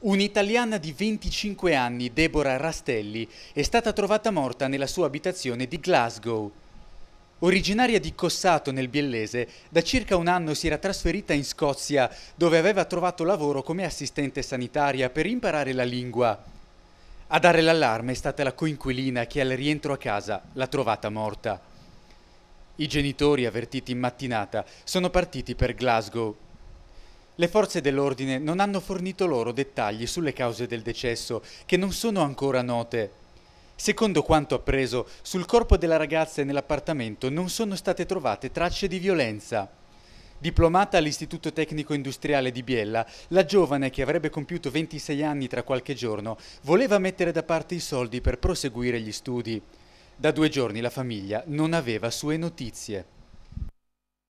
Un'italiana di 25 anni, Deborah Rastelli, è stata trovata morta nella sua abitazione di Glasgow. Originaria di Cossato nel Biellese, da circa un anno si era trasferita in Scozia, dove aveva trovato lavoro come assistente sanitaria per imparare la lingua. A dare l'allarme è stata la coinquilina che al rientro a casa l'ha trovata morta. I genitori, avvertiti in mattinata, sono partiti per Glasgow, le forze dell'ordine non hanno fornito loro dettagli sulle cause del decesso, che non sono ancora note. Secondo quanto appreso, sul corpo della ragazza e nell'appartamento non sono state trovate tracce di violenza. Diplomata all'Istituto Tecnico Industriale di Biella, la giovane, che avrebbe compiuto 26 anni tra qualche giorno, voleva mettere da parte i soldi per proseguire gli studi. Da due giorni la famiglia non aveva sue notizie.